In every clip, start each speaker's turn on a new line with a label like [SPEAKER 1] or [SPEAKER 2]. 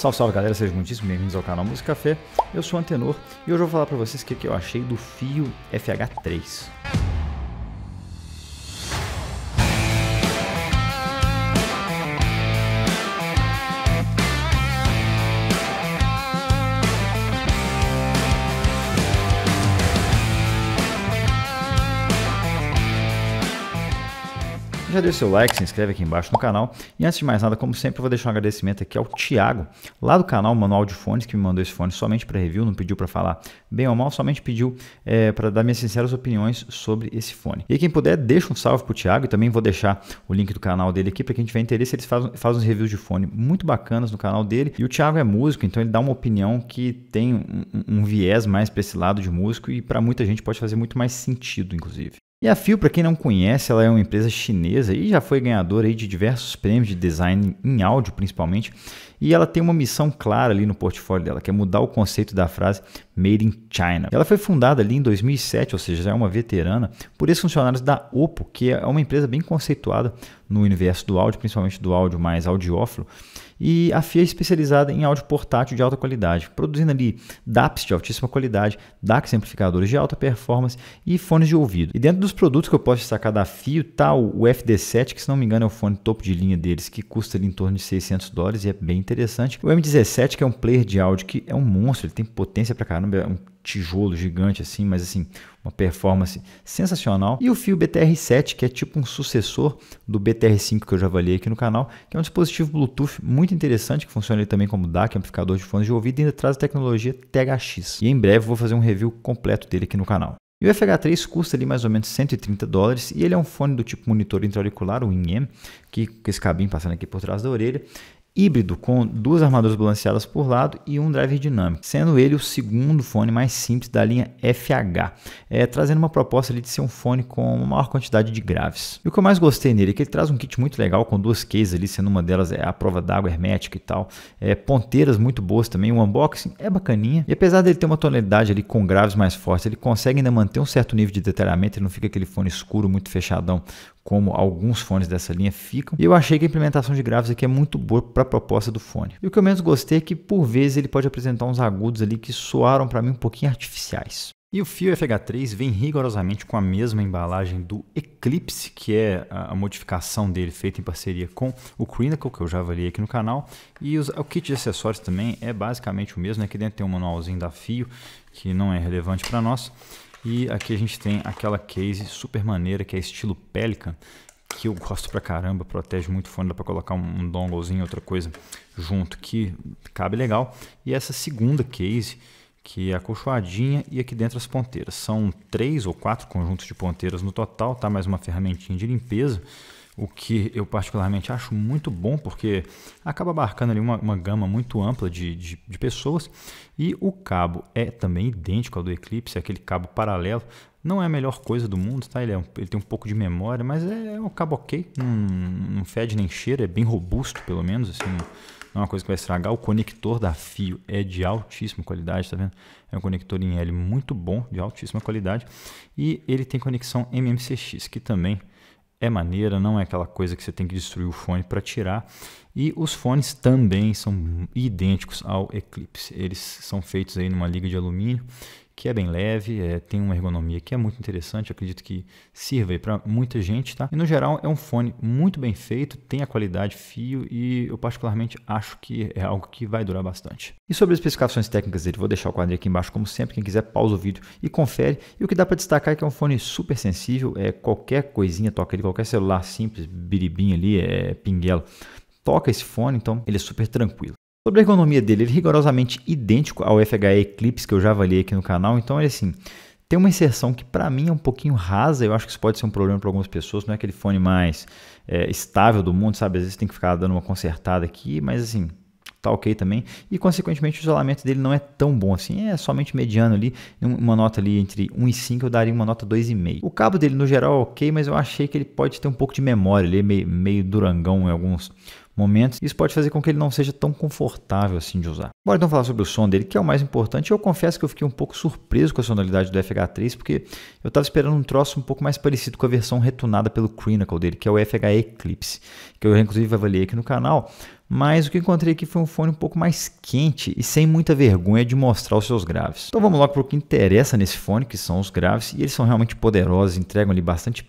[SPEAKER 1] Salve, salve galera, sejam muitíssimo bem-vindos ao canal Música Café. Eu sou o Antenor e hoje eu vou falar para vocês o que, que eu achei do fio FH3. Já deu seu like, se inscreve aqui embaixo no canal. E antes de mais nada, como sempre, eu vou deixar um agradecimento aqui ao Thiago, lá do canal Manual de Fones, que me mandou esse fone somente para review, não pediu para falar bem ou mal, somente pediu é, para dar minhas sinceras opiniões sobre esse fone. E quem puder, deixa um salve para o Thiago e também vou deixar o link do canal dele aqui para quem tiver interesse, eles fazem faz uns reviews de fone muito bacanas no canal dele. E o Thiago é músico, então ele dá uma opinião que tem um, um viés mais para esse lado de músico e para muita gente pode fazer muito mais sentido, inclusive. E a Fio, para quem não conhece, ela é uma empresa chinesa e já foi ganhadora aí de diversos prêmios de design em áudio, principalmente. E ela tem uma missão clara ali no portfólio dela, que é mudar o conceito da frase Made in China. Ela foi fundada ali em 2007, ou seja, já é uma veterana, por ex-funcionários da Oppo, que é uma empresa bem conceituada no universo do áudio, principalmente do áudio mais audiófilo. E a FIA é especializada em áudio portátil de alta qualidade, produzindo ali DAPs de altíssima qualidade, DACs amplificadores de alta performance e fones de ouvido. E dentro dos produtos que eu posso destacar da fia, tá o FD7, que se não me engano é o fone topo de linha deles, que custa ali em torno de 600 dólares e é bem interessante. O M17, que é um player de áudio que é um monstro, ele tem potência pra caramba, é um tijolo gigante assim, mas assim, uma performance sensacional. E o fio BTR7, que é tipo um sucessor do BTR5 que eu já avaliei aqui no canal, que é um dispositivo Bluetooth muito interessante, que funciona também como DAC, amplificador de fones de ouvido, e ainda traz a tecnologia THX. E em breve vou fazer um review completo dele aqui no canal. E o FH3 custa ali mais ou menos 130 dólares e ele é um fone do tipo monitor intra-auricular, o INM, que com esse cabinho passando aqui por trás da orelha híbrido com duas armaduras balanceadas por lado e um driver dinâmico, sendo ele o segundo fone mais simples da linha FH, é, eh, trazendo uma proposta ali de ser um fone com uma maior quantidade de graves. E o que eu mais gostei nele é que ele traz um kit muito legal com duas cases ali, sendo uma delas é a prova d'água hermética e tal, é, ponteiras muito boas também, o um unboxing é bacaninha e apesar dele ter uma tonalidade ali com graves mais fortes, ele consegue ainda manter um certo nível de detalhamento, ele não fica aquele fone escuro muito fechadão como alguns fones dessa linha ficam. E eu achei que a implementação de graves aqui é muito boa para a proposta do fone. E o que eu menos gostei é que, por vezes, ele pode apresentar uns agudos ali que soaram para mim um pouquinho artificiais. E o fio FH3 vem rigorosamente com a mesma embalagem do Eclipse, que é a modificação dele feita em parceria com o Crinacle, que eu já avaliei aqui no canal. E os, o kit de acessórios também é basicamente o mesmo, né? aqui dentro tem um manualzinho da fio, que não é relevante para nós. E aqui a gente tem aquela case super maneira que é estilo Pelican, que eu gosto pra caramba, protege muito fone, dá pra colocar um donglezinho, outra coisa junto que cabe legal. E essa segunda case, que é acolchoadinha e aqui dentro as ponteiras. São três ou quatro conjuntos de ponteiras no total, tá? Mais uma ferramentinha de limpeza o que eu particularmente acho muito bom, porque acaba abarcando ali uma, uma gama muito ampla de, de, de, pessoas. E o cabo é também idêntico ao do Eclipse, é aquele cabo paralelo. Não é a melhor coisa do mundo, tá? Ele, é um, ele tem um pouco de memória, mas é, é um cabo ok, não, não fede nem cheira, é bem robusto pelo menos, assim, não, não é uma coisa que vai estragar. O conector da fio é de altíssima qualidade, tá vendo? É um conector em L muito bom, de altíssima qualidade. E ele tem conexão MMCX, que também é maneira, não é aquela coisa que você tem que destruir o fone para tirar. E os fones também são idênticos ao Eclipse. Eles são feitos aí numa liga de alumínio que é bem leve, é, tem uma ergonomia que é muito interessante, acredito que sirva para muita gente, tá? E no geral é um fone muito bem feito, tem a qualidade fio e eu particularmente acho que é algo que vai durar bastante. E sobre as especificações técnicas dele, vou deixar o quadro aqui embaixo como sempre, quem quiser pausa o vídeo e confere. E o que dá para destacar é que é um fone super sensível, é qualquer coisinha toca ele, qualquer celular simples, biribim ali, é pinguelo toca esse fone, então ele é super tranquilo. Sobre a ergonomia dele, ele é rigorosamente idêntico ao FHE Eclipse que eu já avaliei aqui no canal, então é assim, tem uma inserção que para mim é um pouquinho rasa, eu acho que isso pode ser um problema para algumas pessoas, não é aquele fone mais é, estável do mundo, sabe? Às vezes tem que ficar dando uma consertada aqui, mas assim, tá ok também. E consequentemente o isolamento dele não é tão bom assim, é somente mediano ali, uma nota ali entre 1 e 5, eu daria uma nota 2,5. O cabo dele no geral é ok, mas eu achei que ele pode ter um pouco de memória, ele é meio, meio durangão em alguns momentos. Isso pode fazer com que ele não seja tão confortável assim de usar. Bora então falar sobre o som dele, que é o mais importante. Eu confesso que eu fiquei um pouco surpreso com a sonoridade do FH3, porque eu estava esperando um troço um pouco mais parecido com a versão retunada pelo Crinacle dele, que é o FH Eclipse, que eu inclusive avaliei aqui no canal. Mas o que encontrei aqui foi um fone um pouco mais quente e sem muita vergonha de mostrar os seus graves. Então vamos logo para o que interessa nesse fone, que são os graves, e eles são realmente poderosos, entregam ali bastante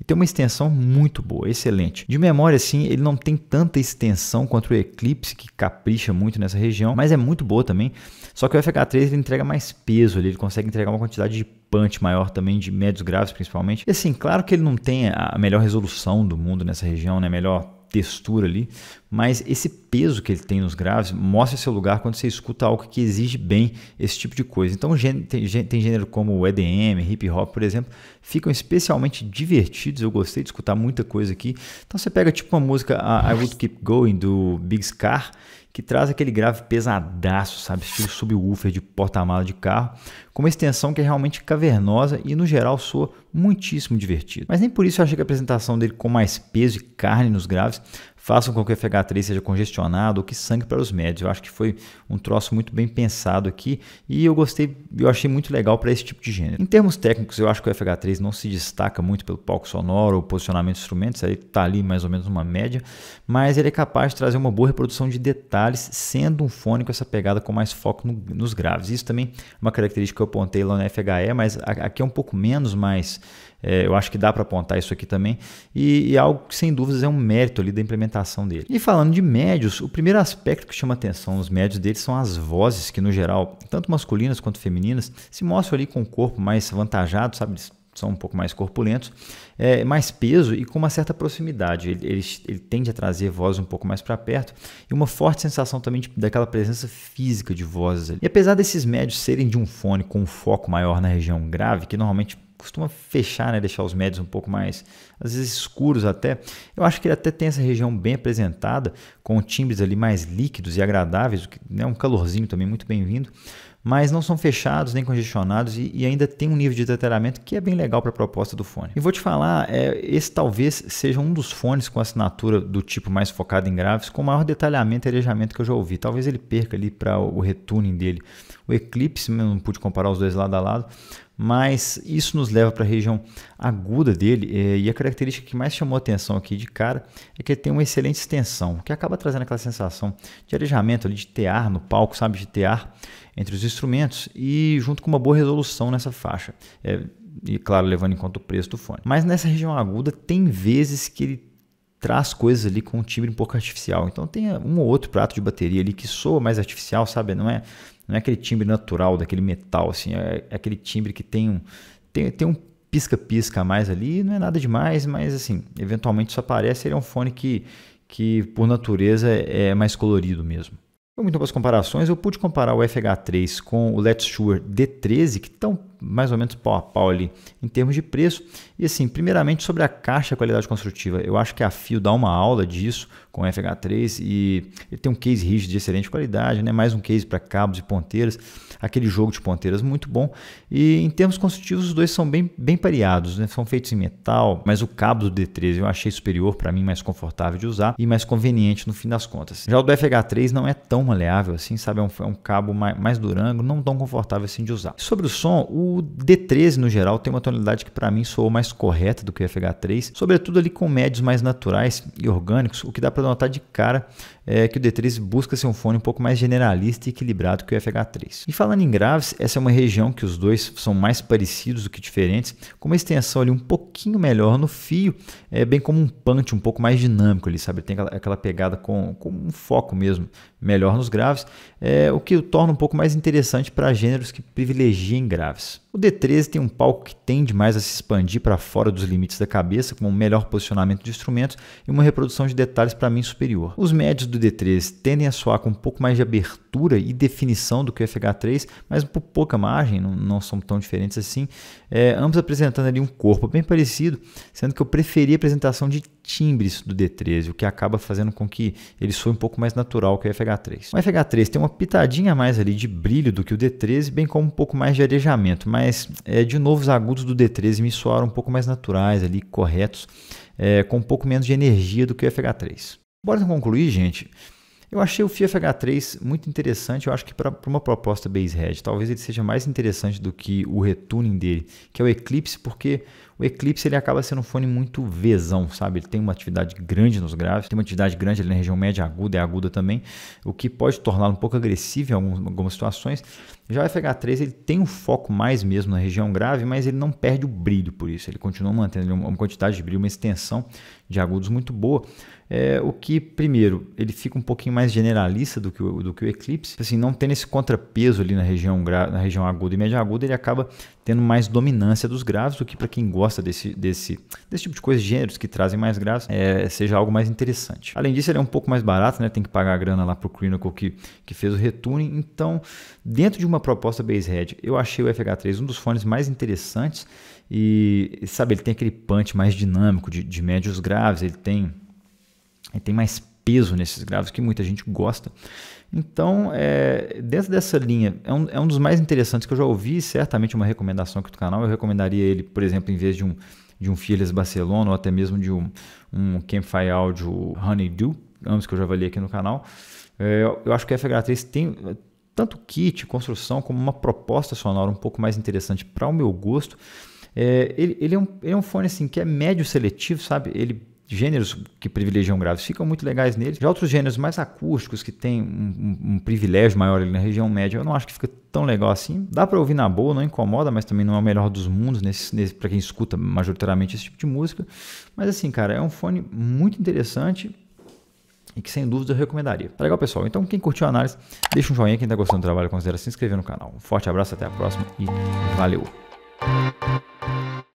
[SPEAKER 1] e tem uma extensão muito boa, excelente. De memória, assim, ele não tem tanta extensão quanto o Eclipse, que capricha muito nessa região, mas é muito boa também. Só que o FH3 ele entrega mais peso, ele consegue entregar uma quantidade de punch maior também, de médios graves principalmente. E assim, claro que ele não tem a melhor resolução do mundo nessa região, né? Melhor textura ali, mas esse peso que ele tem nos graves mostra seu lugar quando você escuta algo que exige bem esse tipo de coisa. Então tem gênero como o EDM, hip hop, por exemplo, ficam especialmente divertidos. Eu gostei de escutar muita coisa aqui. Então você pega tipo uma música I Would Keep Going do Big Scar que traz aquele grave pesadaço, sabe? Estilo subwoofer de porta-mala de carro, com uma extensão que é realmente cavernosa e no geral soa muitíssimo divertido. Mas nem por isso eu achei que a apresentação dele com mais peso e carne nos graves façam com que o FH3 seja congestionado ou que sangue para os médios. Eu acho que foi um troço muito bem pensado aqui e eu gostei, eu achei muito legal para esse tipo de gênero. Em termos técnicos, eu acho que o FH3 não se destaca muito pelo palco sonoro ou posicionamento de instrumentos, ele está ali mais ou menos numa média, mas ele é capaz de trazer uma boa reprodução de detalhes, sendo um fone com essa pegada com mais foco no, nos graves. Isso também é uma característica que eu apontei lá no FHE, mas aqui é um pouco menos, mas é, eu acho que dá para apontar isso aqui também. E, e, algo que, sem dúvidas, é um mérito ali da implementação dele. E falando de médios, o primeiro aspecto que chama atenção nos médios deles são as vozes, que no geral, tanto masculinas quanto femininas, se mostram ali com o um corpo mais avantajado, sabe? são um pouco mais corpulentos, é, mais peso e com uma certa proximidade. Ele, ele, ele tende a trazer vozes um pouco mais para perto e uma forte sensação também de, daquela presença física de vozes ali. E apesar desses médios serem de um fone com um foco maior na região grave, que normalmente costuma fechar, né? Deixar os médios um pouco mais às vezes escuros até. Eu acho que ele até tem essa região bem apresentada, com timbres ali mais líquidos e agradáveis, né? um calorzinho também muito bem-vindo, mas não são fechados nem congestionados e, e, ainda tem um nível de detalhamento que é bem legal para a proposta do fone. E vou te falar, é, esse talvez seja um dos fones com assinatura do tipo mais focado em graves, com maior detalhamento e arejamento que eu já ouvi. Talvez ele perca ali para o retuning dele. O Eclipse, eu não pude comparar os dois lado a lado, mas isso nos leva para a região aguda dele é, e a característica que mais chamou atenção aqui de cara é que ele tem uma excelente extensão, que acaba trazendo aquela sensação de arejamento, ali, de tear no palco, sabe? De tear entre os instrumentos e junto com uma boa resolução nessa faixa. É, e claro, levando em conta o preço do fone. Mas nessa região aguda, tem vezes que ele traz coisas ali com um timbre um pouco artificial. Então tem um ou outro prato de bateria ali que soa mais artificial, sabe? Não é, não é aquele timbre natural daquele metal, assim, é, é aquele timbre que tem um, tem, tem um pisca-pisca mais ali, não é nada demais, mas assim, eventualmente isso aparece, ele é um fone que, que por natureza é mais colorido mesmo. Foi muito boas comparações, eu pude comparar o FH3 com o Let's Shure D13, que estão mais ou menos pau a pau ali em termos de preço. E assim, primeiramente sobre a caixa qualidade construtiva, eu acho que a Fio dá uma aula disso com FH3 e ele tem um case rígido de excelente qualidade, né? mais um case para cabos e ponteiras, aquele jogo de ponteiras muito bom. E em termos construtivos, os dois são bem, bem pareados, né? são feitos em metal, mas o cabo do D13 eu achei superior para mim, mais confortável de usar e mais conveniente no fim das contas. Já o do FH3 não é tão maleável assim, sabe? É um, é um cabo mais, mais durango, não tão confortável assim de usar. Sobre o som, o o D13 no geral tem uma tonalidade que para mim soou mais correta do que o FH3, sobretudo ali com médios mais naturais e orgânicos, o que dá para notar de cara é que o D13 busca ser um fone um pouco mais generalista e equilibrado que o FH3. E falando em graves, essa é uma região que os dois são mais parecidos do que diferentes, com uma extensão ali um pouquinho melhor no fio, é bem como um punch um pouco mais dinâmico ali, sabe? Tem aquela, aquela pegada com, com um foco mesmo melhor nos graves, é, o que o torna um pouco mais interessante para gêneros que privilegiem graves. O D13 tem um palco que tende mais a se expandir para fora dos limites da cabeça, com um melhor posicionamento de instrumentos e uma reprodução de detalhes para mim superior. Os médios do D13 tendem a soar com um pouco mais de abertura e definição do que o FH3, mas por pouca margem, não, não são tão diferentes assim, é, ambos apresentando ali um corpo bem parecido, sendo que eu preferi a apresentação de timbres do D13, o que acaba fazendo com que ele soe um pouco mais natural que o FH3. O FH3 tem uma pitadinha a mais ali de brilho do que o D13, bem como um pouco mais de arejamento, mas mas é, de novo os agudos do D13 me soaram um pouco mais naturais ali, corretos, é, com um pouco menos de energia do que o FH3. Bora concluir, gente. Eu achei o FIFH3 muito interessante, eu acho que para uma proposta base head, talvez ele seja mais interessante do que o retuning dele, que é o Eclipse, porque o Eclipse ele acaba sendo um fone muito vezão, sabe? Ele tem uma atividade grande nos graves, tem uma atividade grande ali na região média aguda e é aguda também, o que pode torná-lo um pouco agressivo em algumas situações. Já o FH3 ele tem um foco mais mesmo na região grave, mas ele não perde o brilho por isso. Ele continua mantendo uma quantidade de brilho, uma extensão de agudos muito boa. É, o que, primeiro, ele fica um pouquinho mais generalista do que o, do que o Eclipse. Assim, não tendo esse contrapeso ali na região, na região aguda e média aguda, ele acaba tendo mais dominância dos graves, o que para quem gosta gosta desse, desse, desse tipo de coisa, gêneros que trazem mais graça, é, seja algo mais interessante. Além disso, ele é um pouco mais barato, né? Tem que pagar a grana lá pro Crinacle que, que fez o retuning. Então, dentro de uma proposta Basehead, eu achei o FH3 um dos fones mais interessantes e, sabe, ele tem aquele punch mais dinâmico de, de médios graves, ele tem, ele tem mais peso nesses graves que muita gente gosta. Então, é, dentro dessa linha, é um, é um dos mais interessantes que eu já ouvi, certamente uma recomendação aqui do canal. Eu recomendaria ele, por exemplo, em vez de um, de um Fearless Barcelona ou até mesmo de um, um Campfire Audio Honeydew, ambos que eu já avaliei aqui no canal. É, eu acho que a FH3 tem é, tanto kit, construção, como uma proposta sonora um pouco mais interessante para o meu gosto. É, ele, ele, é um, ele é um fone assim que é médio seletivo, sabe? Ele gêneros que privilegiam graves ficam muito legais neles. Já outros gêneros mais acústicos, que tem um, um, um, privilégio maior ali na região média, eu não acho que fica tão legal assim. Dá para ouvir na boa, não incomoda, mas também não é o melhor dos mundos nesse, nesse para quem escuta majoritariamente esse tipo de música. Mas assim, cara, é um fone muito interessante e que sem dúvida eu recomendaria. Tá legal, pessoal? Então, quem curtiu a análise, deixa um joinha. Quem tá gostando do trabalho, considera se inscrever no canal. Um forte abraço, até a próxima e valeu!